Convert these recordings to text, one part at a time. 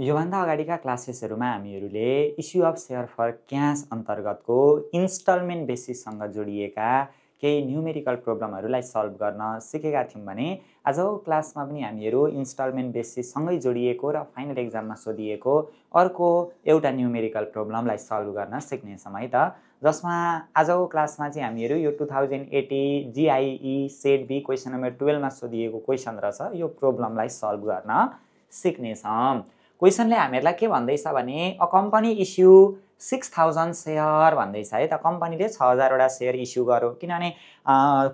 योभन्दा अगाडिका क्लासेसहरूमा हामीहरूले issue of share for cash अन्तर्गतको इन्स्टलमेन्ट बेसिससँग जोडिएका केही न्युमेरिकल प्रब्लमहरूलाई सल्भ गर्न सिकेका थियौँ भने आजको क्लासमा पनि हामीहरू इन्स्टलमेन्ट बेसिससँगै जोडिएको र फाइनल एक्जाममा सोधिएको अर्को एउटा न्युमेरिकल प्रब्लमलाई सल्भ गर्न सिक्ने समय त जसमा आजको क्लासमा चाहिँ हामीहरू यो two thousand eighty GIE set B question number टुवेल्भमा सोधिएको क्वेसन रहेछ यो प्रब्लमलाई सल्भ गर्न सिक्नेछौँ क्वेसनले हामीहरूलाई के भन्दैछ भने a company issue six thousand share भन्दैछ है त कम्पनीले छ हजारवटा सेयर इस्यु गर्यो किनभने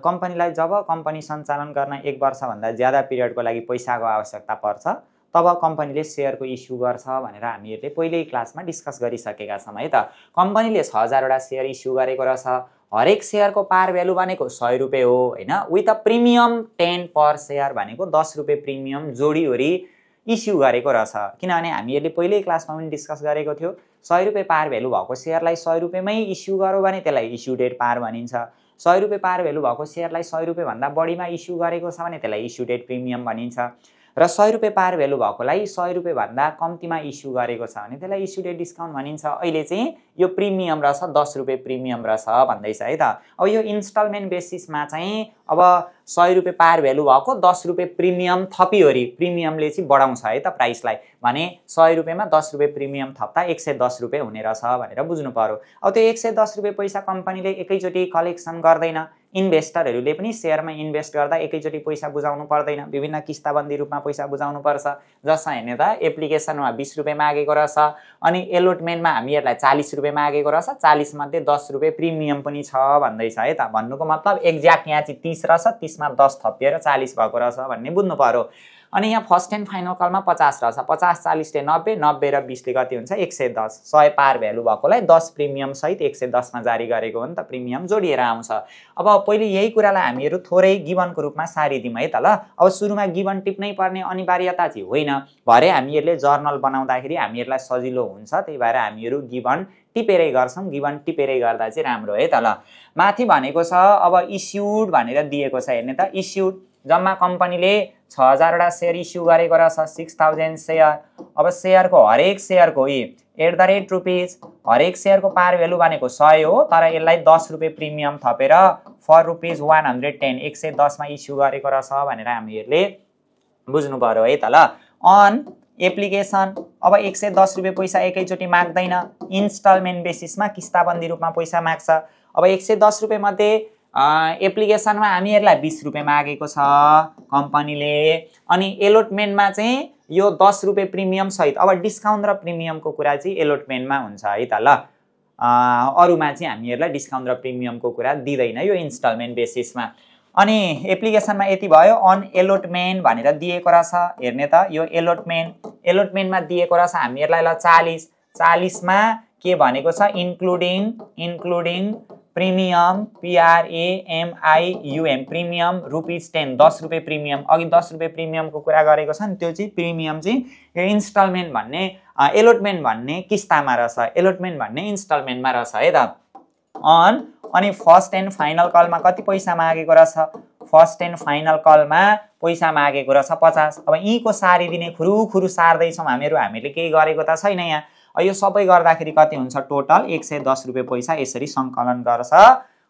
कम्पनीलाई जब कम्पनी सञ्चालन गर्न एक वर्षभन्दा ज्यादा पिरियडको लागि पैसाको आवश्यकता पर्छ तब कम्पनीले सेयरको इस्यु गर्छ भनेर हामीहरूले पहिल्यै क्लासमा डिस्कस गरिसकेका छौँ है त कम्पनीले छ हजारवटा सेयर इस्यु गरेको रहेछ हरेक सेयरको पार भ्यालु भनेको सय रुपियाँ हो होइन with a premium ten per share भनेको दस रुपियाँ प्रिमियम जोडी होरी इस्यु गरेको रहेछ किनभने हामीहरूले पहिल्यै क्लासमा पनि डिस्कस गरेको थियो सय रुपियाँ पार भ्यालु भएको सेयरलाई सय रुपियाँमै इस्यु गर्यो भने त्यसलाई इस्यु डेट पार भनिन्छ सय रुपियाँ पार भ्यालु भएको सेयरलाई सय रुपियाँभन्दा बढीमा इस्यु गरेको छ भने त्यसलाई इस्यु डेट प्रिमियम भनिन्छ र सय रुपियाँ पार भेल्यु भएकोलाई सय रुपियाँभन्दा कम्तीमा इस्यु गरेको छ भने त्यसलाई इस्युले डिस्काउन्ट भनिन्छ अहिले चाहिँ यो प्रिमियम रहेछ दस रुपियाँ प्रिमियम रहेछ भन्दैछ है त अब यो इन्स्टलमेन्ट बेसिसमा चाहिँ अब सय रुपियाँ पार भेल्यु भएको दस रुपियाँ प्रिमियम थपियो अरे प्रिमियमले चाहिँ बढाउँछ है त प्राइसलाई भने सय रुपियाँमा दस रुपियाँ प्रिमियम थप्दा एक सय दस रुपियाँ हुने रहेछ भनेर बुझ्नु पऱ्यो अब त्यो एक सय दस रुपियाँ पैसा कम्पनीले एकैचोटि कलेक्सन गर्दैन इन्भेस्टरहरूले पनि सेयरमा इन्भेस्ट गर्दा एकैचोटि पैसा बुझाउनु पर्दैन विभिन्न किस्ताबन्दी रूपमा पैसा बुझाउनु पर्छ जसमा हेर्ने त एप्लिकेसनमा बिस रुपियाँ मागेको रहेछ अनि एलोटमेन्टमा हामीहरूलाई चालिस रुपियाँ मागेको रहेछ चालिसमध्ये दस रुपियाँ प्रिमियम पनि छ भन्दैछ है त भन्नुको मतलब एक्ज्याक्ट यहाँ चाहिँ तिस रहेछ तिसमा दस थपिएर चालिस भएको रहेछ भन्ने बुझ्नु पऱ्यो अनि यहाँ फर्स्ट एन्ड फाइनल कलमा पचास रहेछ पचास चालिसले नब्बे नब्बे र बिसले कति हुन्छ एक सय दस सय पार भ्यालु भएकोलाई दस प्रिमियमसहित एक सय दसमा जारी गरेको हो नि त प्रिमियम जोडिएर आउँछ अब पहिले यही कुरालाई हामीहरू थोरै गिभनको रूपमा सारिदिउँ है त ल अब सुरुमा गिभन टिप्नै पर्ने अनिवार्यता चाहिँ होइन भरे हामीहरूले जर्नल बनाउँदाखेरि हामीहरूलाई सजिलो हुन्छ त्यही भएर हामीहरू गिभन टिपेरै गर्छौँ गिभन टिपेरै गर्दा चाहिँ राम्रो है त ल माथि भनेको छ अब इस्युड भनेर दिएको छ हेर्ने त इस्युड जम्मा कम्पनीले छ हजारवटा सेयर इस्यु गरेको रहेछ सिक्स थाउजन्ड सेयर अब सेयरको हरेक सेयरको यी एट द रेट रुपिज हरेक सेयरको पार भेल्यु भनेको सय हो तर यसलाई दस रुपियाँ प्रिमियम थपेर for rupees one hundred ten एक सय दसमा इस्यु गरेको रहेछ भनेर हामीहरूले बुझ्नु पऱ्यो है त ल अन एप्लिकेसन अब एक सय दस रुपियाँ पैसा एकैचोटि माग्दैन इन्स्टलमेन्ट बेसिसमा किस्ताबन्दी रूपमा पैसा माग्छ अब एक सय दस रुपियाँमध्ये एप्लिकेसनमा हामीहरूलाई बिस रुपियाँ मागेको छ कम्पनीले अनि एलोटमेन्टमा चाहिँ यो दस रुपियाँ सहित अब डिस्काउन्ट र प्रिमियमको कुरा चाहिँ एलोटमेन्टमा हुन्छ है त ल अरूमा चाहिँ हामीहरूलाई डिस्काउन्ट र प्रिमियमको कुरा दिँदैन यो इन्स्टलमेन्ट बेसिसमा अनि एप्लिकेसनमा यति भयो अन एलोटमेन्ट भनेर दिएको रहेछ हेर्ने त यो एलोटमेन्ट एलोटमेन्टमा दिएको रहेछ हामीहरूलाई ल चालिस चालिसमा के भनेको छ including including premium पिआरएएमआइयुएम premium rupees ten दस रुपियाँ प्रिमियम अघि दस रुपियाँ प्रिमियमको कुरा गरेको छ नि त्यो चाहिँ प्रिमियम चाहिँ यो इन्स्टलमेन्ट भन्ने एलोटमेन्ट भन्ने किस्तामा रहेछ एलोटमेन्ट भन्ने इन्स्टलमेन्टमा रहेछ है त अन अनि फर्स्ट एन्ड फाइनल कलमा कति पैसा मागेको रहेछ फर्स्ट एन्ड फाइनल कलमा पैसा मागेको रहेछ पचास अब यहीँको सारिदिने खुरुखुरु सार्दैछौँ हामीहरू हामीले केही गरेको त छैन यहाँ यो सबै गर्दाखेरि कति हुन्छ टोटल एक सय दस रुपियाँ पैसा यसरी सङ्कलन गर्छ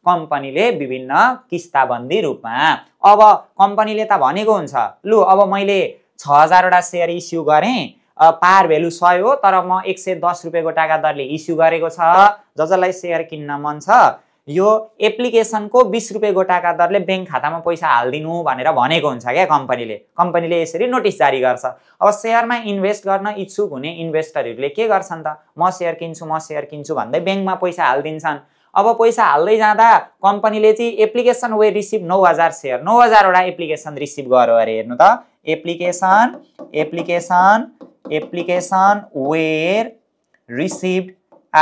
कम्पनीले विभिन्न किस्ताबन्दी रूपमा अब कम्पनीले त भनेको हुन्छ लु अब मैले छ हजारवटा सेयर इस्यु गरेँ पार भेल्यु सय हो तर म एक सय दस रुपियाँको टाका दरले इस्यु गरेको छ जसलाई सेयर किन्न मन छ यो एप्लिकेसनको बिस रुपियाँ गोटाका दरले ब्याङ्क खातामा पैसा हालिदिनु भनेर भनेको हुन्छ क्या कम्पनीले कम्पनीले यसरी नोटिस जारी गर्छ अब सेयरमा इन्भेस्ट गर्न इच्छुक हुने इन्भेस्टरहरूले के गर्छन् त म सेयर किन्छु म सेयर किन्छु भन्दै ब्याङ्कमा पैसा हालिदिन्छन् अब पैसा हाल्दै जाँदा कम्पनीले चाहिँ एप्लिकेसन वे रिसिभ नौ हजार सेयर नौ हजारवटा एप्लिकेसन रिसिभ गर्यो अरे हेर्नु त application application application where receive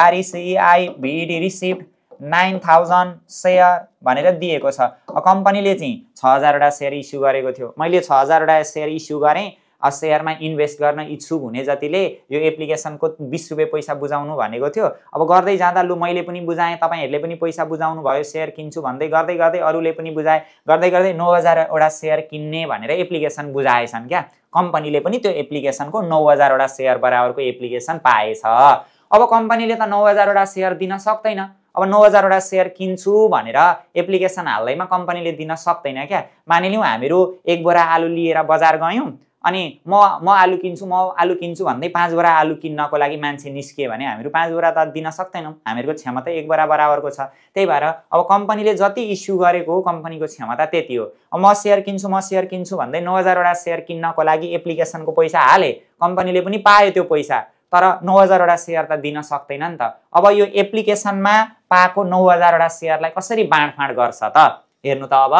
R E C I V D receive nine thousand share भनेर दिएको छ कम्पनीले चाहिँ छ हजारवटा सेयर इस्यु गरेको थियो मैले छ हजारवटा सेयर इस्यु गरेँ सेयरमा इन्भेस्ट गर्न इच्छुक हुने जतिले यो एप्लिकेसनको बिस रुपियाँ पैसा बुझाउनु भनेको थियो अब गर्दै जाँदा लु मैले पनि बुझाएँ तपाईँहरूले पनि पैसा बुझाउनु भयो सेयर किन्छु भन्दै गर्दै गर्दै अरूले पनि बुझाए गर्दै गर्दै नौ हजारवटा सेयर किन्ने भनेर एप्लिकेसन बुझाएछन् क्या कम्पनीले पनि त्यो एप्लिकेसनको नौ हजारवटा सेयर बराबरको एप्लिकेसन पाएछ अब कम्पनीले त नौ हजारवटा सेयर दिन सक्दैन अब नौ हजारवटा सेयर किन्छु भनेर एप्लिकेसन हाल्दैमा कम्पनीले दिन सक्दैन क्या मानिलिउँ हामीहरू एक बोरा आलु लिएर बजार गयौँ अनि म म आलु किन्छु म आलु किन्छु भन्दै पाँच बोरा आलु किन्नको लागि मान्छे निस्कियो भने हामीहरू पाँच बोरा त दिन सक्दैनौँ हामीहरूको क्षमता एक बोरा बराबरको छ त्यही भएर अब कम्पनीले जति इस्यु गरेको हो कम्पनीको क्षमता त्यति हो म सेयर किन्छु म सेयर किन्छु भन्दै नौ हजारवटा सेयर किन्नको लागि एप्लिकेसनको पैसा हालेँ कम्पनीले पनि पायो त्यो पैसा तर नौ हजारवटा सेयर त दिन सक्दैन नि त अब यो एप्लिकेसनमा पाएको नौ हजारवटा सेयरलाई कसरी बाँडफाँड गर्छ त हेर्नु त अब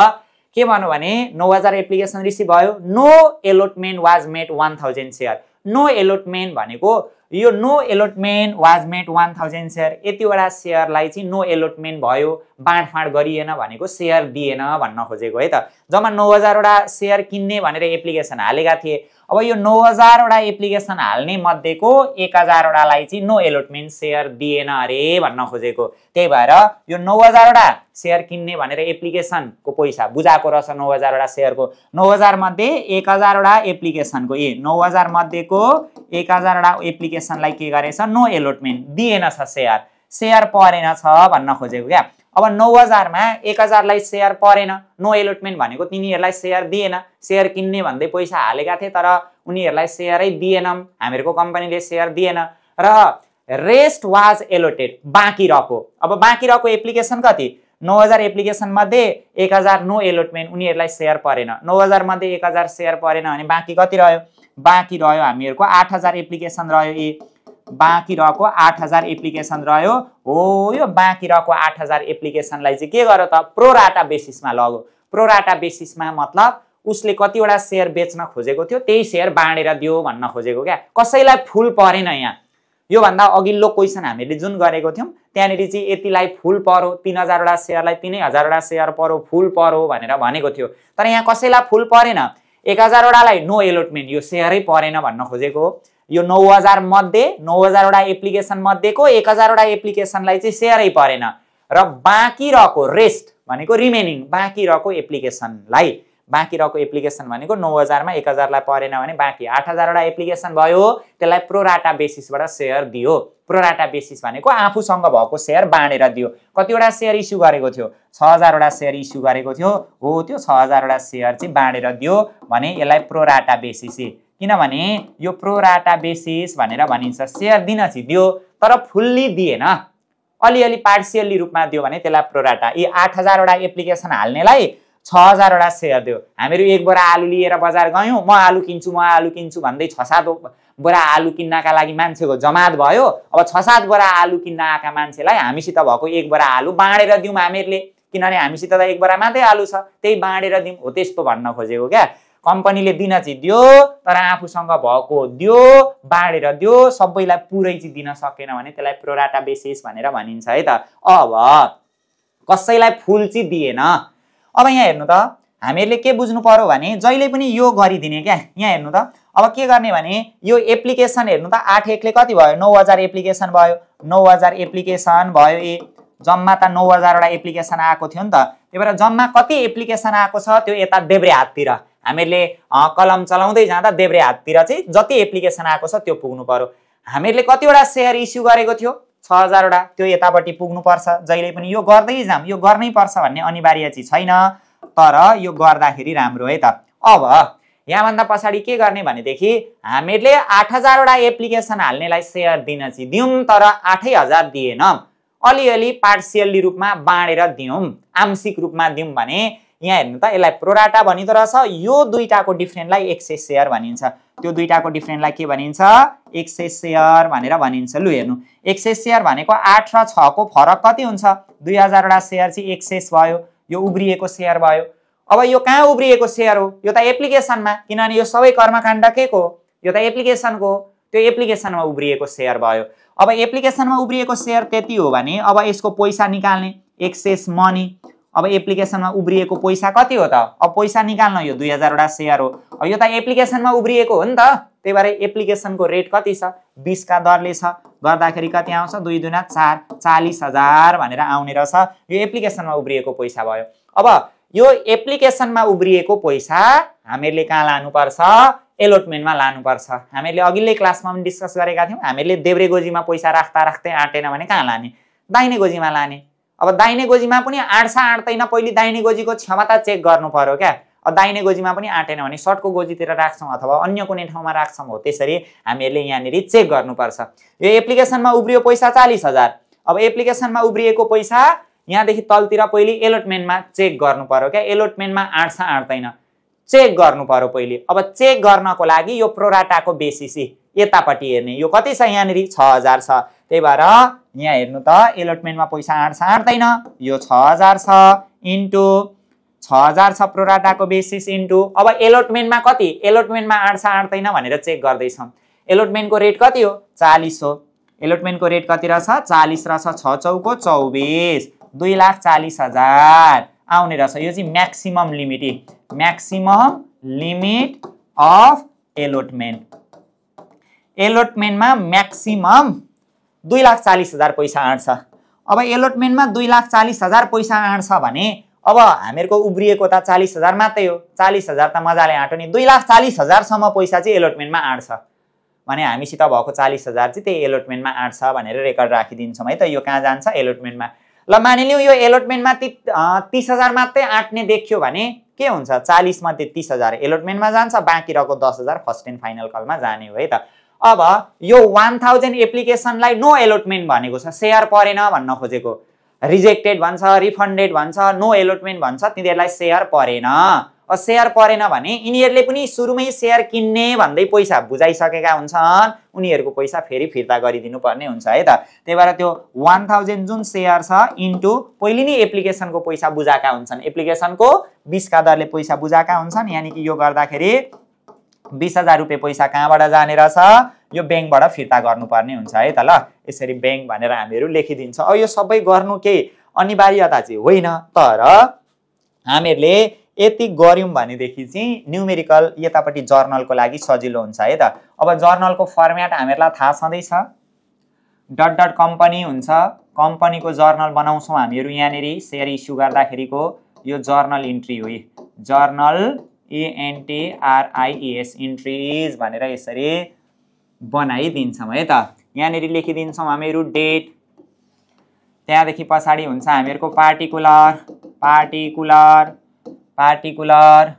के भन्नु भने नौ हजार एप्लिकेसन रिसिभ भयो no allotment was made one thousand share no allotment भनेको यो no allotment was made one thousand share यतिवटा सेयरलाई चाहिँ नो एलोटमेन्ट भयो बाँडफाँड गरिएन भनेको सेयर दिएन भन्न खोजेको है त जम्मा नौ हजारवटा सेयर किन्ने भनेर एप्लिकेसन हालेका थिए अब यो नौ हजारवटा एप्लिकेसन हाल्ने मध्येको एक हजारवटालाई चाहिँ नो एलोटमेन्ट सेयर दिएन अरे भन्न खोजेको त्यही भएर यो नौ हजारवटा सेयर किन्ने भनेर एप्लिकेसनको पैसा बुझाएको रहेछ नौ हजारवटा सेयरको नौ हजारमध्ये एक हजारवटा एप्लिकेसनको ए नौ हजार मध्येको एक हजारवटा एप्लिकेसनलाई के गरेछ नो एलोटमेन्ट दिएन छ सेयर सेयर परेन छ भन्न खोजेको क्या अब नौ हजारमा एक हजारलाई सेयर परेन नो एलोटमेन्ट भनेको तिनीहरूलाई सेयर दिएन सेयर किन्ने भन्दै पैसा हालेका थिए तर उनीहरूलाई सेयरै दिएनौँ हामीहरूको कम्पनीले सेयर दिएन र रेस्ट वाज एलोटेड बाँकी रहेको अब बाँकी रहेको एप्लिकेसन कति नौ हजार एप्लिकेसनमध्ये एक हजार नो एलोटमेन्ट उनीहरूलाई सेयर परेन नौ हजारमध्ये एक हजार सेयर परेन भने बाँकी कति रह्यो बाँकी रह्यो हामीहरूको आठ हजार एप्लिकेसन रह्यो ए बाँकी रहेको आठ हजार एप्लिकेसन रह्यो हो यो बाँकी रहेको आठ हजार एप्लिकेसनलाई चाहिँ के गर्यो त प्रोराटा बेसिसमा लग्यो प्रोराटा बेसिसमा मतलब उसले कतिवटा सेयर बेच्न खोजेको थियो त्यही सेयर बाँडेर दियो भन्न खोजेको क्या कसैलाई फुल परेन यहाँ योभन्दा अघिल्लो क्वेसन हामीले जुन गरेको थियौँ त्यहाँनिर चाहिँ यतिलाई फुल परो तिन हजारवटा सेयरलाई तिनै हजारवटा सेयर परो फुल परो भनेर भनेको थियो तर यहाँ कसैलाई फुल परेन एक हजारवटालाई नो एलोटमेन्ट यो सेयरै परेन भन्न खोजेको हो यो नौ हजार मध्ये नौ हजारवटा एप्लिकेसन मध्येको एक हजारवटा एप्लिकेसनलाई चाहिँ सेयरै परेन र बाँकी रहेको रेस्ट भनेको रिमेनिङ बाँकी रहेको एप्लिकेसनलाई बाँकी रहेको एप्लिकेसन भनेको नौ हजारमा एक हजारलाई परेन भने बाँकी आठ हजारवटा एप्लिकेसन भयो त्यसलाई प्रोराटा बेसिसबाट सेयर दियो प्रोराटा बेसिस भनेको आफूसँग भएको सेयर बाँडेर दियो कतिवटा सेयर इस्यु गरेको थियो छ हजारवटा सेयर इस्यु गरेको थियो हो त्यो छ हजारवटा सेयर चाहिँ बाँडेर दियो भने यसलाई प्रोराटा बेसिस किनभने यो प्रोराटा बेसिस भनेर भनिन्छ सेयर दिन दियो तर फुल्ली दिएन अलिअलि पार्सियल्ली रूपमा दियो भने त्यसलाई प्रोराटा यी आठ हजारवटा एप्लिकेसन हाल्नेलाई छ हजारवटा सेयर दियो हामीहरू एक बोरा आलु लिएर बजार गयौँ म आलु किन्छु म आलु किन्छु भन्दै छ सात बोरा आलु किन्नका लागि मान्छेको जमात भयो अब छ सात बोरा आलु किन्न आएका मान्छेलाई हामीसित भएको एक बोरा आलु बाँडेर दिउँ हामीहरूले किनभने हामीसित त एक बोरा मात्रै आलु छ त्यही बाँडेर दिउँ हो त्यस्तो भन्न खोजेको क्या कम्पनीले दिन चाहिँ दियो तर आफूसँग भएको दियो बाँडेर दियो सबैलाई पुरै चाहिँ दिन सकेन भने त्यसलाई प्रोराटा बेसिस भनेर भनिन्छ है त अब कसैलाई फुल चाहिँ दिएन अब यहाँ हेर्नु त हामीहरूले के बुझ्नु पऱ्यो भने जहिले पनि यो गरिदिने क्या यहाँ हेर्नु त अब के गर्ने भने यो एप्लिकेसन हेर्नु त आठ एकले कति भयो नौ हजार एप्लिकेसन भयो नौ हजार एप्लिकेसन भयो ए जम्मा त नौ हजारवटा एप्लिकेसन आएको थियो नि त त्यही भएर जम्मा कति एप्लिकेसन आएको छ त्यो यता देब्रे हाततिर हामीहरूले कलम चलाउँदै जाँदा देब्रे हाततिर चाहिँ जति एप्लिकेसन आएको छ त्यो पुग्नु पऱ्यो हामीहरूले कतिवटा सेयर इस्यु गरेको थियो छ हजारवटा त्यो यतापट्टि पुग्नुपर्छ जहिले पनि यो गर्दै जाम यो गर्नै पर्छ भन्ने अनिवार्य चाहिँ छैन तर यो गर्दाखेरि राम्रो है त अब यहाँभन्दा पछाडि के गर्ने भनेदेखि हामीहरूले आठ हजारवटा एप्लिकेसन हाल्नेलाई सेयर दिन चाहिँ दिउँ तर आठै हजार दिएन अलिअलि पार्सियल्ली रूपमा बाँडेर दिउँ आंशिक रूपमा दिउँ भने यहाँ हेर्नु त यसलाई प्रोराटा भनिँदो रहेछ यो दुईवटाको डिफ्रेन्टलाई एक्सेस सेयर भनिन्छ त्यो दुईवटाको डिफ्रेन्टलाई के भनिन्छ एक्सेस सेयर भनेर भनिन्छ लु हेर्नु एक्सेस सेयर भनेको आठ र छको फरक कति हुन्छ दुई हजारवटा सेयर चाहिँ एक्सेस भयो यो उब्रिएको सेयर भयो अब यो कहाँ उब्रिएको सेयर हो यो त एप्लिकेसनमा किनभने यो सबै कर्मकाण्ड के को यो त एप्लिकेसनको त्यो एप्लिकेसनमा उब्रिएको सेयर भयो अब एप्लिकेसनमा उब्रिएको सेयर त्यति हो भने अब यसको पैसा निकाल्ने एक्सेस मनी अब एप्लिकेसनमा उब्रिएको पैसा कति हो त अब पैसा निकाल्न यो दुई हजारवटा सेयर हो अब यो त एप्लिकेसनमा उब्रिएको हो नि त त्यही भएर एप्लिकेसनको रेट कति छ बिसका दरले छ गर्दाखेरि कति आउँछ दुई दुना चार चालिस हजार भनेर आउने रहेछ यो एप्लिकेसनमा उब्रिएको पैसा भयो अब यो एप्लिकेसनमा उब्रिएको पैसा हामीहरूले कहाँ लानुपर्छ एलोटमेन्टमा लानुपर्छ हामीहरूले अघिल्लै क्लासमा पनि डिस्कस गरेका थियौँ हामीहरूले देब्रेगोजीमा पैसा राख्दा राख्दै आँटेन भने कहाँ लाने दाहिने गोजीमा लाने अब दाहिने गोजीमा पनि आँट्छ आँट्दैन पहिले दाहिने गोजीको क्षमता चेक गर्नु पऱ्यो क्या दाहिने गोजीमा पनि आँटेन भने सर्टको गोजीतिर राख्छौँ अथवा अन्य कुनै ठाउँमा राख्छौँ हो त्यसरी हामीहरूले यहाँनिर चेक गर्नुपर्छ यो एप्लिकेसनमा उब्रियो पैसा चालिस हजार अब एप्लिकेसनमा उब्रिएको पैसा यहाँदेखि तलतिर पहिले एलोटमेन्टमा चेक गर्नु पऱ्यो क्या एलोटमेन्टमा आँट्छ आँट्दैन चेक गर्नु पऱ्यो पहिले अब चेक गर्नको लागि यो प्रोराटाको बेसिसी यतापट्टि हेर्ने यो कति छ यहाँनिर छ हजार छ त्यही भएर यहाँ हेर्नु त एलोटमेन्टमा पैसा छ आँट्दैन यो छ हजार छ इन्टु छ हजार छ प्रोराटाको बेसिस इन्टु अब एलोटमेन्टमा कति एलोटमेन्टमा आँट्छ आँट्दैन भनेर चेक गर्दैछौँ एलोटमेन्टको रेट कति हो चालिस हो एलोटमेन्टको रेट कति रहेछ चालिस रहेछ छ चौको चौबिस दुई लाख चालिस हजार आउने रहेछ यो चाहिँ maximum limit maximum limit of allotment एलोटमेन्टमा म्याक्सिमम दुई लाख चालिस हजार पैसा आँट्छ अब एलोटमेन्टमा दुई लाख चालिस हजार पैसा आँट्छ भने अब हामीहरूको उब्रिएको त चालिस हजार मात्रै हो चालिस हजार त मजाले आँट्यो नि दुई लाख चालिस हजारसम्म पैसा चाहिँ एलोटमेन्टमा आँट्छ भने हामीसित भएको चालिस हजार चाहिँ त्यही एलोटमेन्टमा आँट्छ भनेर रेकर्ड राखिदिन्छौँ है त यो कहाँ जान्छ एलोटमेन्टमा ल मानिलिउँ यो एलोटमेन्टमा ती तिस हजार मात्रै आँट्ने देखियो भने के हुन्छ चालिसमध्ये तिस हजार एलोटमेन्टमा जान्छ बाँकी रहेको दस हजार फर्स्ट एन्ड फाइनल कलमा जाने हो है त अब यो वान थाउजन्ड एप्लिकेसनलाई नो एलोटमेन्ट भनेको छ सेयर परेन भन्न खोजेको रिजेक्टेड भन्छ रिफन्डेड भन्छ नो एलोटमेन्ट भन्छ तिनीहरूलाई सेयर परेन सेयर परेन भने यिनीहरूले पनि सुरुमै सेयर किन्ने भन्दै पैसा बुझाइसकेका हुन्छन् उनीहरूको पैसा फेरि फिर्ता गरिदिनु पर्ने हुन्छ है त त्यही भएर त्यो वान थाउजन्ड जुन सेयर छ इन्टु पहिले नै एप्लिकेसनको पैसा बुझाएका हुन्छन् एप्लिकेसनको बिसका दरले पैसा बुझाएका हुन्छन् यानि कि यो गर्दाखेरि बिस हजार रुपियाँ पैसा कहाँबाट जाने रहेछ यो ब्याङ्कबाट फिर्ता गर्नुपर्ने हुन्छ है त ल यसरी ब्याङ्क भनेर हामीहरू लेखिदिन्छौँ अब यो सबै गर्नु केही अनिवार्यता चाहिँ होइन तर हामीहरूले यति गऱ्यौँ भनेदेखि चाहिँ न्युमेरिकल यतापट्टि जर्नलको लागि सजिलो हुन्छ है त अब जर्नलको फर्मेट हामीहरूलाई थाहा छँदैछ डट डट कम्पनी हुन्छ कम्पनीको जर्नल बनाउँछौँ हामीहरू यहाँनिर सेयर इस्यु गर्दाखेरिको यो जर्नल इन्ट्री हो जर्नल एएनटिआरआइएएस e इन्ट्रिज e भनेर यसरी बनाइदिन्छौँ है त यहाँनिर लेखिदिन्छौँ हामीहरू डेट त्यहाँदेखि पछाडि हुन्छ हामीहरूको पार्टिकुलर पार्टिकुलर पार्टिकुलर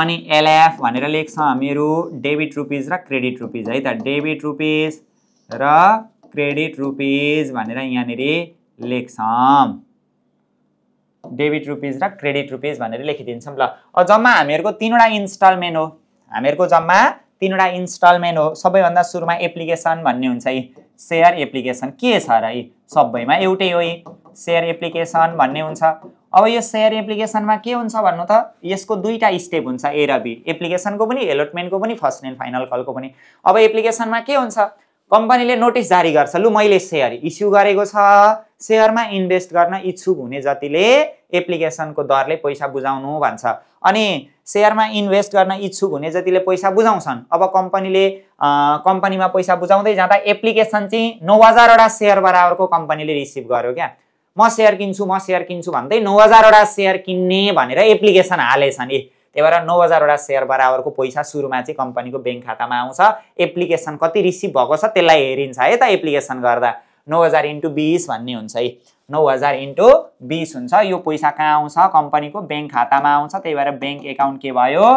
अनि एलएफ भनेर लेख्छौँ हामीहरू डेबिट रुपिज र क्रेडिट रुपिज है त डेबिट रुपिज र क्रेडिट रुपिज भनेर यहाँनिर लेख्छौँ डेबिट रुपिज र क्रेडिट रुपिज भनेर लेखिदिन्छौँ ल जम्मा हामीहरूको तिनवटा इन्स्टलमेन्ट हो हामीहरूको जम्मा तिनवटा इन्स्टलमेन्ट हो सबैभन्दा सुरुमा एप्लिकेसन भन्ने हुन्छ है सेयर एप्लिकेसन के छ र यी सबैमा एउटै हो यी सेयर एप्लिकेसन भन्ने हुन्छ अब यो सेयर एप्लिकेसनमा के हुन्छ भन्नु त यसको दुईवटा स्टेप हुन्छ ए र बी एप्लिकेसनको पनि एलोटमेन्टको पनि फर्स्ट एन्ड फाइनल कलको पनि अब एप्लिकेसनमा के हुन्छ कम्पनीले नोटिस जारी गर्छ लु मैले सेयर इस्यु गरेको छ सेयरमा इन्भेस्ट गर्न इच्छुक हुने जतिले एप्लिकेसनको दरले पैसा बुझाउनु भन्छ अनि सेयरमा इन्भेस्ट गर्न इच्छुक हुने जतिले पैसा बुझाउँछन् अब कम्पनीले कम्पनीमा पैसा बुझाउँदै जाँदा एप्लिकेसन चाहिँ नौ हजारवटा सेयर बराबरको कम्पनीले रिसिभ गर्यो क्या म सेयर किन्छु म सेयर किन्छु भन्दै नौ हजारवटा सेयर किन्ने भनेर एप्लिकेसन हालेछन् ए त्यही भएर नौ हजारवटा सेयर बराबरको पैसा सुरुमा चाहिँ कम्पनीको ब्याङ्क खातामा आउँछ एप्लिकेसन कति रिसिभ भएको छ त्यसलाई हेरिन्छ है त एप्लिकेसन गर्दा नौ हजार इन्टु बिस भन्ने हुन्छ है नौ हजार इन्टु बिस हुन्छ यो पैसा कहाँ आउँछ कम्पनीको ब्याङ्क खातामा आउँछ त्यही भएर ब्याङ्क एकाउन्ट के भयो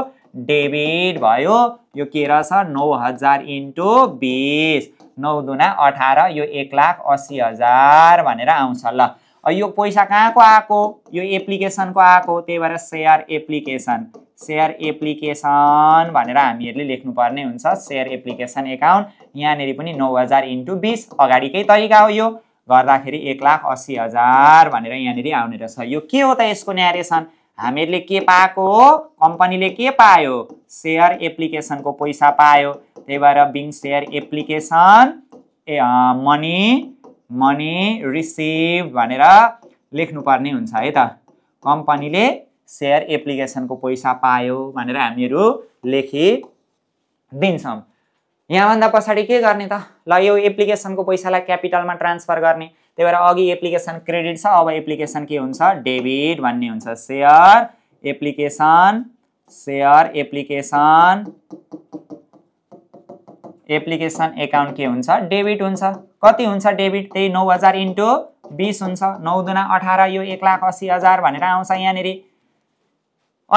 डेबिट भयो यो के रहेछ नौ हजार इन्टु बिस नौ दुना अठार यो एक लाख असी हजार भनेर आउँछ ल यो पैसा कहाँको आएको यो एप्लिकेसनको आएको त्यही भएर सेयर एप्लिकेसन सेयर एप्लिकेसन भनेर हामीहरूले लेख्नुपर्ने हुन्छ सेयर एप्लिकेसन एकाउन्ट यहाँनिर पनि नौ हजार इन्टु बिस अगाडिकै तरिका हो यो गर्दाखेरि एक लाख अस्सी हजार भनेर यहाँनिर आउने रहेछ यो के हो त यसको न्यारेसन हामीहरूले के पाएको हो कम्पनीले के पायो सेयर एप्लिकेसनको पैसा पायो त्यही भएर being share application a money money receive भनेर लेख्नुपर्ने हुन्छ है त कम्पनीले सेयर एप्लिकेसनको पैसा पायो भनेर हामीहरू लेखिदिन्छौँ यहाँभन्दा पछाडि के गर्ने त ल यो एप्लिकेसनको पैसालाई क्यापिटलमा ट्रान्सफर गर्ने त्यही भएर अघि एप्लिकेसन क्रेडिट छ अब एप्लिकेसन के हुन्छ डेबिट भन्ने हुन्छ share application share application application account के हुन्छ डेबिट हुन्छ कति हुन्छ डेबिट त्यही नौ हजार इन्टु बिस हुन्छ नौ दुना अठार यो एक लाख असी हजार भनेर आउँछ यहाँनिर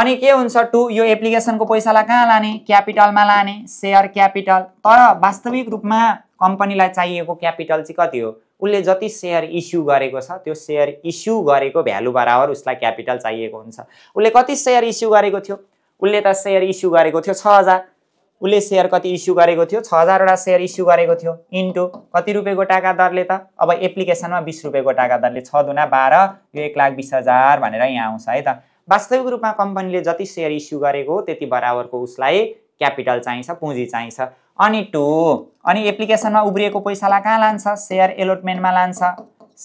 अनि के हुन्छ टु यो एप्लिकेसनको पैसालाई कहाँ लाने क्यापिटलमा लाने सेयर क्यापिटल तर वास्तविक रूपमा कम्पनीलाई चाहिएको क्यापिटल चाहिँ कति हो उसले जति सेयर इस्यु गरेको छ त्यो सेयर इस्यु गरेको भ्यालु बराबर उसलाई क्यापिटल चाहिएको हुन्छ उसले कति सेयर इस्यु गरेको थियो उसले त सेयर इस्यु गरेको थियो छ हजार उसले सेयर कति इस्यु गरेको थियो छ हजारवटा सेयर इस्यु गरेको थियो इन्टु कति रुपियाँको गोटाका दरले त अब एप्लिकेसनमा बिस रुपियाँको गोटाका दरले छ दुना बाह्र यो एक लाख बिस हजार भनेर यहाँ आउँछ है त वास्तविक रूपमा कम्पनीले जति सेयर इस्यु गरेको हो त्यति बराबरको उसलाई क्यापिटल चाहिन्छ पुँजी चाहिन्छ अनि टु अनि एप्लिकेसनमा उब्रिएको पैसालाई कहाँ लान्छ सेयर एलोटमेन्टमा लान्छ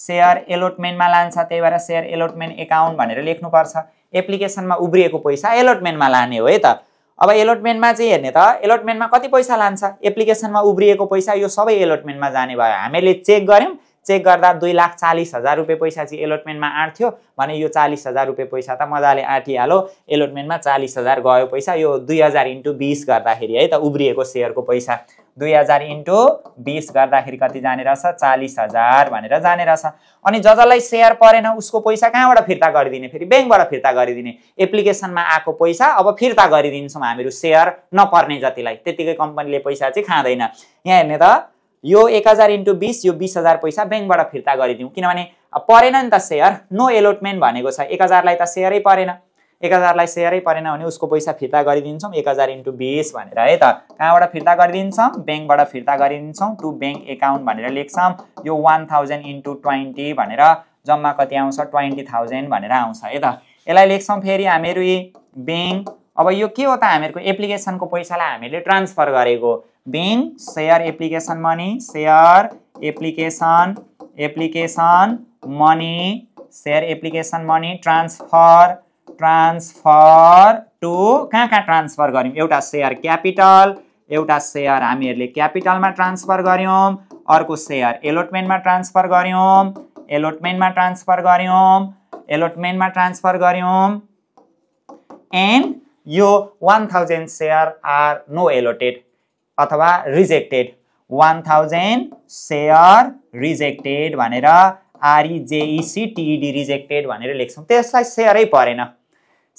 सेयर एलोटमेन्टमा लान्छ त्यही भएर सेयर एलोटमेन्ट एकाउन्ट भनेर लेख्नुपर्छ एप्लिकेसनमा उब्रिएको पैसा एलोटमेन्टमा लाने हो है त अब एलोटमेन्टमा चाहिँ हेर्ने त एलोटमेन्टमा कति पैसा लान्छ एप्लिकेसनमा उब्रिएको पैसा यो सबै एलोटमेन्टमा जाने भयो हामीले चेक गऱ्यौँ चेक गर्दा दुई लाख चालिस हजार रुपियाँ पैसा चाहिँ एलोटमेन्टमा आँट्थ्यो भने यो चालिस हजार रुपियाँ पैसा त मजाले आँटिहालो एलोटमेन्टमा चालिस हजार गयो पैसा यो दुई हजार इन्टु बिस गर्दाखेरि है त उब्रिएको सेयरको पैसा दुई हजार इन्टु बिस गर्दाखेरि कति जाने रहेछ चालिस हजार भनेर जाने रहेछ अनि ज जसलाई सेयर परेन उसको पैसा कहाँबाट फिर्ता गरिदिने फेरि ब्याङ्कबाट फिर्ता गरिदिने एप्लिकेसनमा आएको पैसा अब फिर्ता गरिदिन्छौँ हामीहरू सेयर नपर्ने जतिलाई त्यतिकै कम्पनीले पैसा चाहिँ खाँदैन यहाँ हेर्ने त यो एक हजार इन्टु बिस यो बिस हजार पैसा ब्याङ्कबाट फिर्ता गरिदिउँ किनभने परेन नि त सेयर नो एलोटमेन्ट भनेको छ एक हजारलाई त सेयरै परेन एक हजारलाई सेयरै परेन भने उसको पैसा फिर्ता गरिदिन्छौँ एक हजार इन्टु बिस भनेर है त कहाँबाट फिर्ता गरिदिन्छौँ ब्याङ्कबाट फिर्ता गरिदिन्छौँ टु ब्याङ्क एकाउन्ट भनेर लेख्छौँ यो वान थाउजन्ड इन्टु ट्वेन्टी भनेर जम्मा कति आउँछ ट्वेन्टी थाउजन्ड भनेर आउँछ है त यसलाई लेख्छौँ फेरि हामीहरू ब्याङ्क अब यो के हो त हामीहरूको एप्लिकेसनको पैसालाई हामीले ट्रान्सफर गरेको bank share application money share application application money share application money transfer transfer to कहाँ कहाँ ट्रान्सफर गऱ्यौँ एउटा सेयर क्यापिटल एउटा सेयर हामीहरूले क्यापिटलमा ट्रान्सफर गऱ्यौँ अर्को सेयर एलोटमेन्टमा ट्रान्सफर गऱ्यौँ एलोटमेन्टमा ट्रान्सफर गऱ्यौँ एलोटमेन्टमा ट्रान्सफर गऱ्यौँ एन्ड यो one thousand share are no allotted अथवा rejected one thousand share rejected भनेर आरइजेइसिटिइडी रिजेक्टेड e e e भनेर लेख्छौँ त्यसलाई सेयरै परेन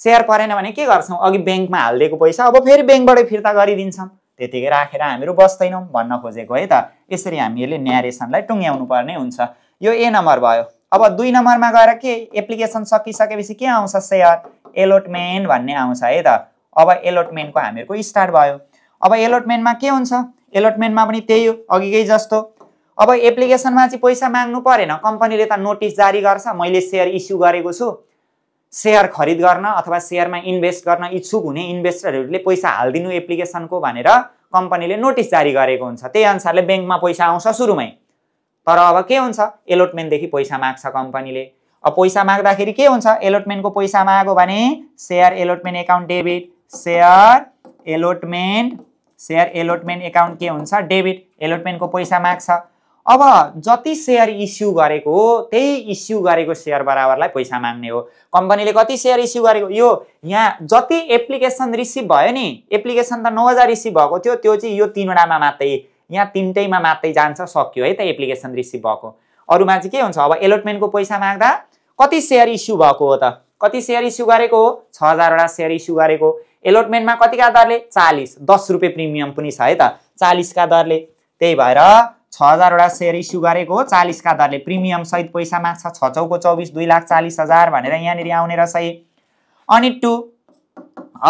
सेयर परेन भने के गर्छौँ अघि ब्याङ्कमा हालिदिएको पैसा अब फेरि ब्याङ्कबाटै फिर्ता गरिदिन्छौँ त्यतिकै राखेर हामीहरू बस्दैनौँ भन्न खोजेको है त यसरी हामीहरूले न्यारेसनलाई टुङ्ग्याउनु पर्ने हुन्छ यो ए नम्बर भयो अब दुई नम्बरमा गएर के एप्लिकेसन सकिसकेपछि के आउँछ सेयर एलोटमेन्ट भन्ने आउँछ है त अब एलोटमेन्टको हामीहरूको स्टार्ट भयो अब एलोटमेन्टमा के हुन्छ एलोटमेन्टमा पनि त्यही हो अघिकै जस्तो अब एप्लिकेसनमा चाहिँ पैसा माग्नु परेन कम्पनीले त नोटिस जारी गर्छ मैले सेयर इस्यु गरेको छु सेयर खरिद गर्न अथवा सेयरमा इन्भेस्ट गर्न इच्छुक हुने इन्भेस्टरहरूले पैसा हालिदिनु एप्लिकेसनको भनेर कम्पनीले नोटिस जारी गरेको हुन्छ त्यही अनुसारले ब्याङ्कमा पैसा आउँछ सुरुमै तर अब के हुन्छ एलोटमेन्टदेखि पैसा माग्छ कम्पनीले अब पैसा माग्दाखेरि के हुन्छ एलोटमेन्टको पैसा माग्यो भने share allotment account debit share allotment share allotment account के हुन्छ डेबिट एलोटमेन्टको पैसा माग्छ अब जति सेयर इस्यु गरेको हो त्यही इस्यु गरेको सेयर बराबरलाई पैसा माग्ने हो कम्पनीले कति सेयर इस्यु गरेको यो यहाँ जति एप्लिकेसन रिसिभ भयो नि एप्लिकेसन त नौ हजार रिसिभ भएको थियो त्यो चाहिँ यो तिनवटामा मात्रै यहाँ तिनटैमा मात्रै जान्छ सक्यो है त एप्लिकेसन रिसिभ भएको अरूमा चाहिँ के हुन्छ अब एलोटमेन्टको पैसा माग्दा कति सेयर इस्यु भएको हो त कति सेयर इस्यु गरेको हो छ हजारवटा सेयर इस्यु गरेको एलोटमेन्टमा कतिका दरले चालिस दस रुपियाँ प्रिमियम पनि छ है त चालिसका दरले त्यही भएर छ हजारवटा सेयर इस्यु गरेको हो चालिसका दरले प्रिमियम सहित पैसा माग्छ छ चौको चौबिस दुई लाख चालिस हजार भनेर यहाँनिर आउने रहेछ है अनि टु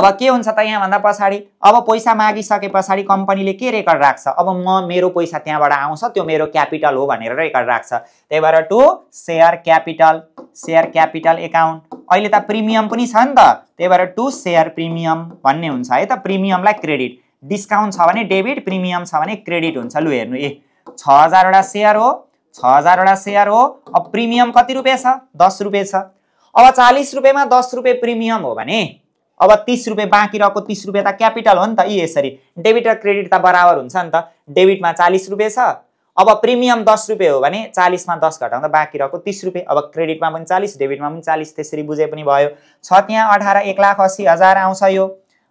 अब के हुन्छ त यहाँभन्दा पछाडि अब पैसा मागिसके पछाडि कम्पनीले के रेकर्ड राख्छ अब म मेरो पैसा त्यहाँबाट आउँछ त्यो मेरो क्यापिटल हो भनेर रेकर्ड राख्छ त्यही भएर to share capital share capital account अहिले त प्रिमियम पनि छ नि त त्यही भएर टु सेयर प्रिमियम भन्ने हुन्छ है त प्रिमियमलाई क्रेडिट डिस्काउन्ट छ भने डेबिट प्रिमियम छ भने क्रेडिट हुन्छ लु हेर्नु ए छ हजारवटा सेयर हो छ हजारवटा सेयर हो अब प्रिमियम कति रुपियाँ छ दस रुपियाँ छ अब चालिस रुपियाँमा दस रुपियाँ प्रिमियम हो भने अब तिस रुपियाँ बाँकी रहेको तिस रुपियाँ त क्यापिटल हो नि त यी यसरी डेबिट र क्रेडिट त बराबर हुन्छ नि त डेबिटमा चालिस रुपियाँ छ अब प्रिमियम दस रुपियाँ हो भने चालिसमा दस घटाउँदा बाँकी रहेको तिस रुपियाँ अब क्रेडिटमा पनि चालिस डेबिटमा पनि चालिस त्यसरी बुझे पनि भयो छ त्यहाँ अठार एक लाख अस्सी हजार आउँछ यो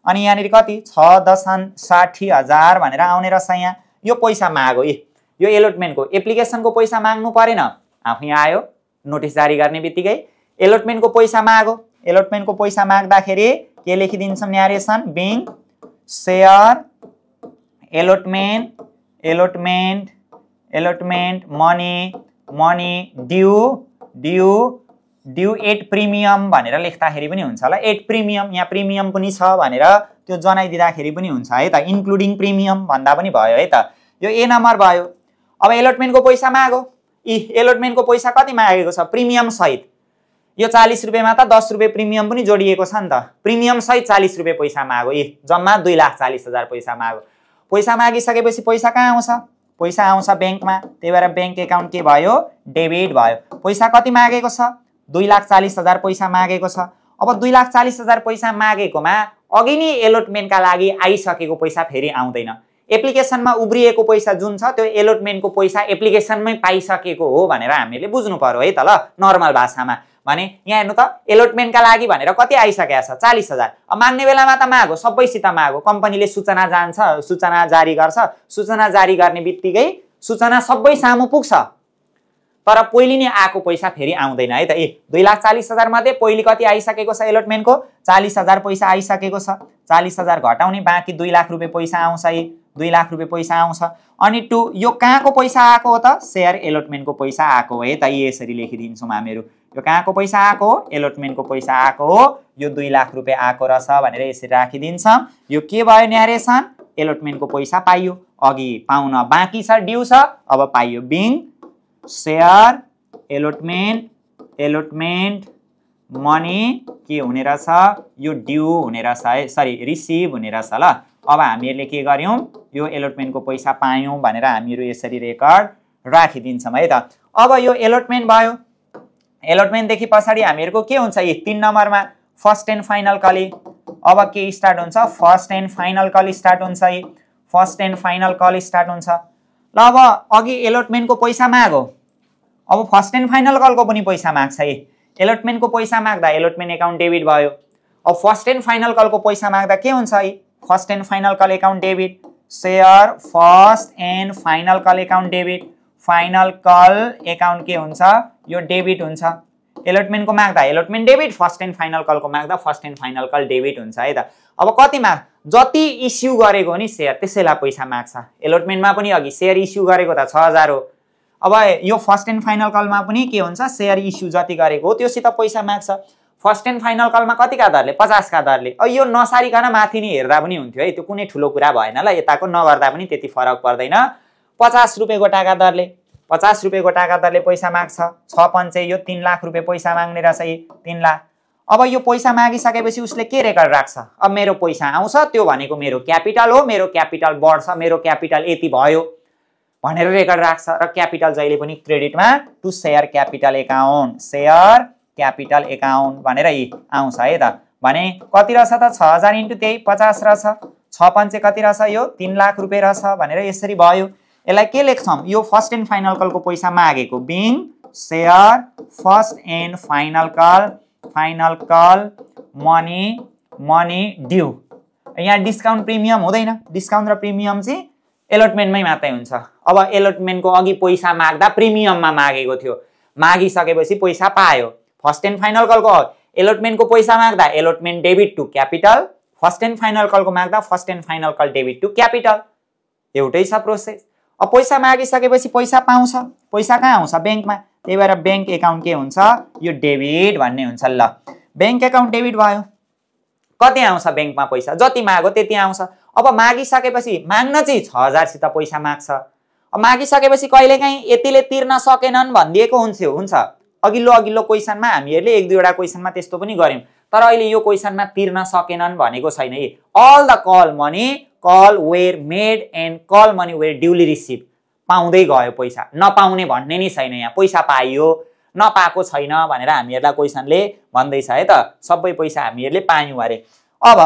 अनि यहाँनिर कति छ दशन साठी हजार भनेर आउने रहेछ यहाँ यो पैसा मागो ए यो एलोटमेन्टको एप्लिकेसनको पैसा माग्नु परेन आफै आयो नोटिस जारी गर्ने बित्तिकै एलोटमेन्टको पैसा मागो एलोटमेन्टको पैसा माग्दाखेरि के लेखिदिन्छौँ narration being share allotment allotment allotment money money due due due at premium भनेर लेख्दाखेरि पनि हुन्छ होला एट प्रिमियम यहाँ प्रिमियम पनि छ भनेर त्यो जनाइदिँदाखेरि पनि हुन्छ है त इन्क्लुडिङ प्रिमियम भन्दा पनि भयो है त यो ए नम्बर भयो अब एलोटमेन्टको पैसा मागो इ एलोटमेन्टको पैसा कति मागेको छ प्रिमियम सहित यो चालिस रुपियाँमा त दस रुपियाँ प्रिमियम पनि जोडिएको छ नि त प्रिमियम सहित चालिस रुपियाँ पैसा मागो इ जम्मा दुई लाख चालिस हजार पैसा मागो पैसा मागिसकेपछि पैसा कहाँ आउँछ पैसा आउँछ ब्याङ्कमा त्यही भएर ब्याङ्क एकाउन्ट के भयो डेबिट भयो पैसा कति मागेको छ दुई लाख चालिस हजार पैसा मागेको छ अब दुई लाख चालिस हजार पैसा मागेकोमा अघि नै एलोटमेन्टका लागि आइसकेको पैसा फेरि आउँदैन एप्लिकेसनमा उब्रिएको पैसा जुन छ त्यो एलोटमेन्टको पैसा एप्लिकेसनमै पाइसकेको हो भनेर हामीले बुझ्नु पऱ्यो है त ल नर्मल भाषामा भने यहाँ हेर्नु त एलोटमेन्टका लागि भनेर कति आइसकेको छ चालिस हजार अब माग्ने बेलामा त मागो सबैसित मागो कम्पनीले सूचना जान्छ सूचना जारी गर्छ सूचना जारी गर्ने बित्तिकै सूचना सबै सामु पुग्छ तर पहिले नै आएको पैसा फेरि आउँदैन है त ए दुई लाख चालिस हजार मध्ये पहिले कति आइसकेको छ एलोटमेन्टको चालिस हजार पैसा आइसकेको छ चालिस हजार घटाउने बाँकी दुई लाख रुपियाँ पैसा आउँछ है दुई लाख रुपियाँ पैसा आउँछ अनि टु यो कहाँको पैसा आएको हो त सेयर एलोटमेन्टको पैसा आएको हो है त यसरी लेखिदिन्छौँ हामीहरू यो कहाँको पैसा आएको हो एलोटमेन्टको पैसा आएको हो यो दुई लाख रुपियाँ आएको रहेछ भनेर यसरी राखिदिन्छौँ यो के भयो न्यारेसन एलोटमेन्टको पैसा पाइयो अघि पाउन बाँकी छ ड्यु छ अब पाइयो being share allotment allotment money के हुने रहेछ यो ड्यु हुने रहेछ है सरी रिसिभ हुने रहेछ ल अब हामीहरूले के गर्यौँ यो एलोटमेन्टको पैसा पायौँ भनेर हामीहरू यसरी रेकर्ड राखिदिन्छौँ है त अब यो एलोटमेन्ट भयो एलोटमेन्टदेखि पछाडि हामीहरूको के हुन्छ यी तिन नम्बरमा फर्स्ट एन्ड फाइनल कली अब के स्टार्ट हुन्छ first and final call start हुन्छ यी first and final call start हुन्छ ल अब अघि एलोटमेन्टको पैसा मागो अब फर्स्ट एन्ड फाइनल कलको पनि पैसा माग्छ है एलोटमेन्टको पैसा माग्दा एलोटमेन्ट एकाउन्ट डेबिट भयो अब फर्स्ट एन्ड फाइनल कलको पैसा माग्दा के हुन्छ है first and final call account debit share first and final call account debit final call account के हुन्छ यो डेबिट हुन्छ एलोटमेन्टको माग्दा allotment debit first and final कलको माग्दा first and final call debit हुन्छ है त अब कति माग जति इस्यु गरेको हो नि सेयर त्यसैलाई पैसा माग्छ एलोटमेन्टमा पनि अघि सेयर इस्यु गरेको त छ हजार हो अब यो फर्स्ट एन्ड फाइनल कलमा पनि के हुन्छ सेयर इस्यु जति गरेको हो त्योसित पैसा माग्छ फर्स्ट एन्ड फाइनल कलमा कतिका दरले पचासका दरले अब यो नसारिकन माथि नै हेर्दा पनि हुन्थ्यो है त्यो कुनै ठुलो कुरा भएन ल यताको नगर्दा पनि त्यति फरक पर्दैन पचास रुपियाँ गोटाका दरले पचास रुपियाँ गोटाका दरले पैसा माग्छ छ पञ्चे यो तिन लाख रुपियाँ पैसा माग्ने रहेछ यी तिन लाख अब यो पैसा मागिसकेपछि उसले के रेकर्ड राख्छ अब मेरो पैसा आउँछ त्यो भनेको मेरो क्यापिटल हो मेरो क्यापिटल बढ्छ मेरो क्यापिटल यति भयो भनेर रेकर्ड राख्छ र क्यापिटल जहिले पनि क्रेडिटमा to share capital account share capital account भनेर यी आउँछ है त भने कति रहेछ त छ हजार इन्टु त्यही पचास रहेछ छ पञ्चे कति रहेछ यो तिन लाख रुपियाँ रहेछ भनेर यसरी भयो यसलाई के लेख्छौँ यो फर्स्ट एन्ड फाइनल कलको पैसा मागेको being share first and final call final call money money due यहाँ डिस्काउन्ट प्रिमियम हुँदैन डिस्काउन्ट र प्रिमियम चाहिँ एलोटमेन्टमै मात्रै हुन्छ अब एलोटमेन्टको अघि पैसा माग्दा प्रिमियममा मागेको थियो मागिसकेपछि पैसा पायो फर्स्ट एन्ड फाइनल कलको एलोटमेन्टको पैसा माग्दा allotment debit to capital first and final कलको माग्दा first and final call debit to capital एउटै छ प्रोसेस अब पैसा मागिसकेपछि पैसा पाउँछ पैसा कहाँ आउँछ ब्याङ्कमा त्यही भएर ब्याङ्क एकाउन्ट के हुन्छ यो डेबिट भन्ने हुन्छ ल ब्याङ्क एकाउन्ट डेबिट भयो कति आउँछ ब्याङ्कमा पैसा जति माग्यो त्यति आउँछ अब मागिसकेपछि माग्न चाहिँ छ हजारसित पैसा माग्छ अब मागिसकेपछि कहिलेकाहीँ यतिले तिर्न सकेनन् भनिदिएको हुन्थ्यो हुन्छ अघिल्लो अघिल्लो क्वेसनमा हामीहरूले एक दुईवटा क्वेसनमा त्यस्तो पनि गऱ्यौँ तर अहिले यो क्वेसनमा तिर्न सकेनन् भनेको छैन है all the call money call were made and call money were duly receive पाउँदै गयो पैसा नपाउने भन्ने नै छैन यहाँ पैसा पाइयो नपाएको छैन भनेर हामीहरूलाई क्वेसनले भन्दैछ है त सबै पैसा हामीहरूले पायौँ अरे अब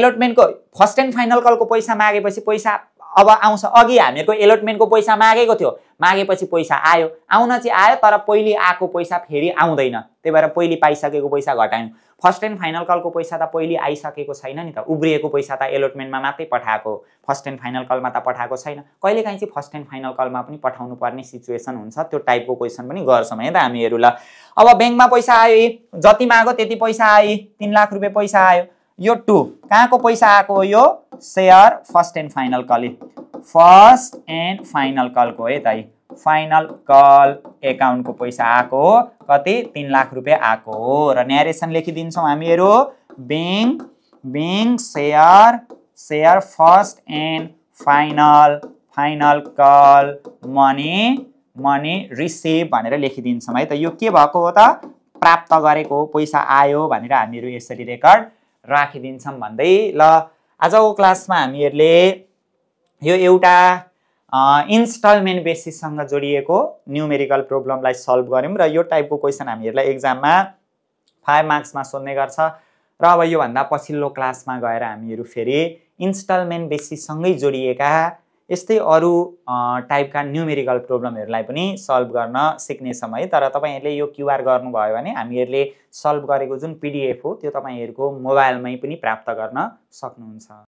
एलोटमेन्टको फर्स्ट एन्ड फाइनल कलको पैसा मागेपछि पैसा अब आउँछ अघि हामीहरूको एलोटमेन्टको पैसा मागेको थियो मागेपछि पैसा आयो आउन चाहिँ आयो तर पहिले आएको पैसा फेरि आउँदैन त्यही भएर पहिले पाइसकेको पैसा घटायौँ फर्स्ट एन्ड फाइनल कलको पैसा त पहिले आइसकेको छैन नि त उब्रिएको पैसा त एलोटमेन्टमा मात्रै पठाएको फर्स्ट एन्ड फाइनल कलमा त पठाएको छैन कहिलेकाहीँ चाहिँ फर्स्ट एन्ड फाइनल कलमा पनि पठाउनु पर्ने सिचुएसन हुन्छ त्यो टाइपको क्वेसन पनि गर्छौँ है त हामीहरू ल अब ब्याङ्कमा पैसा आयो जति मागो त्यति पैसा आयो तिन लाख रुपियाँ पैसा आयो यो टु कहाँको पैसा आएको हो यो share first and final call first and final कलको है त फाइनल कल एकाउन्टको पैसा आएको हो कति तिन लाख रुपियाँ आएको हो र न्यारेसन लेखिदिन्छौँ हामीहरू bank bank share share first and final final call money money receive भनेर लेखिदिन्छौँ है त यो के भएको हो त प्राप्त गरेको पैसा आयो भनेर हामीहरू यसरी रेकर्ड राखिदिन्छौँ भन्दै ल आजको क्लासमा हामीहरूले यो एउटा इन्स्टलमेन्ट बेसिससँग जोडिएको न्युमेरिकल प्रब्लमलाई सल्भ गऱ्यौँ र यो टाइपको क्वेसन हामीहरूलाई एक्जाममा फाइभ मार्क्समा सोध्ने गर्छ र अब योभन्दा पछिल्लो क्लासमा गएर हामीहरू फेरि इन्स्टलमेन्ट बेसिससँगै जोडिएका यस्तै अरू टाइपका न्युमेरिकल प्रब्लमहरूलाई पनि सल्भ गर्न सिक्ने समय तर तपाईँहरूले यो क्युआर गर्नुभयो भने हामीहरूले सल्भ गरेको जुन पिडिएफ हो त्यो तपाईँहरूको मोबाइलमै पनि प्राप्त गर्न सक्नुहुन्छ